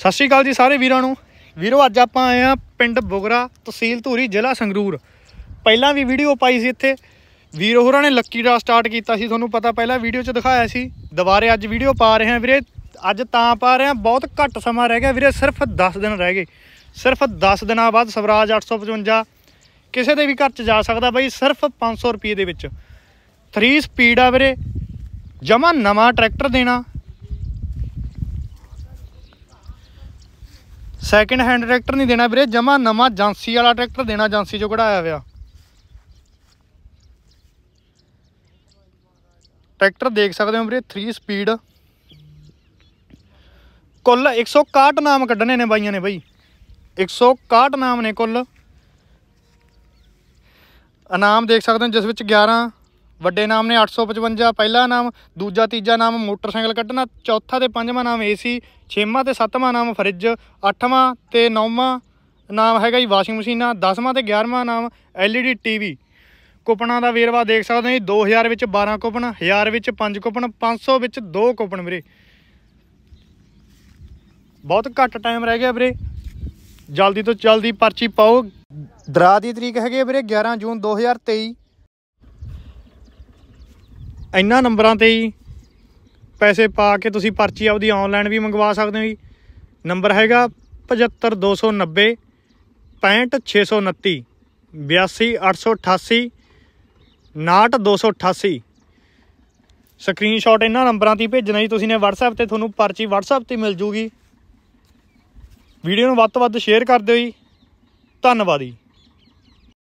ਸਤਿ ਸ਼੍ਰੀ ਅਕਾਲ ਜੀ ਸਾਰੇ ਵੀਰਾਂ ਨੂੰ ਵੀਰੋ ਅੱਜ ਆਪਾਂ ਆਏ ਆ ਪਿੰਡ ਬੁਗਰਾ ਤਹਿਸੀਲ ਧੂਰੀ ਜ਼ਿਲ੍ਹਾ ਸੰਗਰੂਰ ਪਹਿਲਾਂ ਵੀ ਵੀਡੀਓ ਪਾਈ ਸੀ ਇੱਥੇ ਵੀਰ ਹੋਰਾਂ ਨੇ ਲੱਕੀ ਡਰਾ ਸਟਾਰਟ ਕੀਤਾ ਸੀ ਤੁਹਾਨੂੰ ਪਤਾ ਪਹਿਲਾਂ ਵੀਡੀਓ 'ਚ ਦਿਖਾਇਆ ਸੀ ਦੁਬਾਰੇ ਅੱਜ ਵੀਡੀਓ ਪਾ ਰਹੇ ਆ ਵੀਰੇ ਅੱਜ ਤਾਂ ਪਾ ਰਹੇ ਆ ਬਹੁਤ ਘੱਟ ਸਮਾਂ ਰਹਿ ਗਿਆ ਵੀਰੇ ਸਿਰਫ 10 ਦਿਨ ਰਹਿ ਗਏ ਸਿਰਫ 10 ਦਿਨਾਂ ਬਾਅਦ ਸਵਰਾਜ 855 ਕਿਸੇ ਦੇ ਵੀ ਘਰ 'ਚ ਜਾ ਸਕਦਾ ਬਾਈ ਸਿਰਫ 500 ਰੁਪਏ ਦੇ ਵਿੱਚ 3 ਸਪੀਡ ਆ ਵੀਰੇ ਜਮਾ ਨਵਾਂ ਟਰੈਕਟਰ ਦੇਣਾ ਸੈਕਿੰਡ ਹੈਂਡ ਟਰੈਕਟਰ ਨਹੀਂ ਦੇਣਾ ਵੀਰੇ ਜਮਾ ਨਵਾਂ ਜਾਂਸੀ ਵਾਲਾ ਟਰੈਕਟਰ ਦੇਣਾ ਜਾਂਸੀ ਚੋਂ ਕਢਾਇਆ ਹੋਇਆ ਟਰੈਕਟਰ ਦੇਖ ਸਕਦੇ ਹੋ ਵੀਰੇ 3 ਸਪੀਡ ਕੁੱਲ 161 ਨਾਮ ਕੱਢਣੇ ਨੇ ਬਾਈਆਂ ਨੇ ਬਾਈ 161 ਨਾਮ ਨੇ ਕੁੱਲ ਇਨਾਮ ਦੇਖ ਸਕਦੇ ਹੋ ਜਿਸ ਵਿੱਚ 11 ਵੱਡੇ ਨਾਮ ਨੇ 855 ਪਹਿਲਾ ਨਾਮ ਦੂਜਾ ਤੀਜਾ ਨਾਮ ਮੋਟਰਸਾਈਕਲ ਕੱਢਣਾ ਚੌਥਾ ਤੇ ਪੰਜਵਾਂ ਨਾਮ ਏਸੀ ਛੇਵਾਂ ਤੇ ਸੱਤਵਾਂ ਨਾਮ ਫਰਿੱਜ ਅੱਠਵਾਂ ਤੇ ਨੌਵਾਂ ਨਾਮ ਹੈਗਾ ਜੀ ਵਾਸ਼ਿੰਗ ਮਸ਼ੀਨਾਂ 10ਵਾਂ ਤੇ 11ਵਾਂ ਨਾਮ ਐਲਈਡੀ ਟੀਵੀ ਕੁਪਣਾ ਦਾ ਵੇਰਵਾ ਦੇਖ ਸਕਦੇ ਹੋ ਜੀ 2000 ਵਿੱਚ 12 ਕੁਪਣ 1000 ਵਿੱਚ 5 ਕੁਪਣ 500 ਵਿੱਚ 2 ਕੁਪਣ ਵੀਰੇ ਬਹੁਤ ਘੱਟ ਟਾਈਮ ਰਹਿ ਗਿਆ ਵੀਰੇ ਜਲਦੀ ਤੋਂ ਜਲਦੀ ਪਰਚੀ ਪਾਓ ਦਰਾ ਦੀ ਤਰੀਕ ਹੈਗੀ ਵੀਰੇ 11 ਜੂਨ 2023 ਇੰਨਾ ਨੰਬਰਾਂ ਤੇ ਹੀ ਪੈਸੇ ਪਾ ਕੇ ਤੁਸੀਂ ਪਰਚੀ ਆਪਦੀ ਆਨਲਾਈਨ ਵੀ ਮੰਗਵਾ ਸਕਦੇ ਹੋ ਜੀ ਨੰਬਰ ਹੈਗਾ 75290 65629 82888 69288 ਸਕਰੀਨਸ਼ਾਟ ਇਹਨਾਂ ਨੰਬਰਾਂ ਤੇ ਭੇਜਣਾ ਜੀ ਤੁਸੀਂ ਨੇ WhatsApp ਤੇ ਤੁਹਾਨੂੰ ਪਰਚੀ WhatsApp ਤੇ ਮਿਲ ਜੂਗੀ ਵੀਡੀਓ ਨੂੰ ਵੱਧ ਤੋਂ ਵੱਧ ਸ਼ੇਅਰ ਕਰ ਦਿਓ ਜੀ ਧੰਨਵਾਦ ਜੀ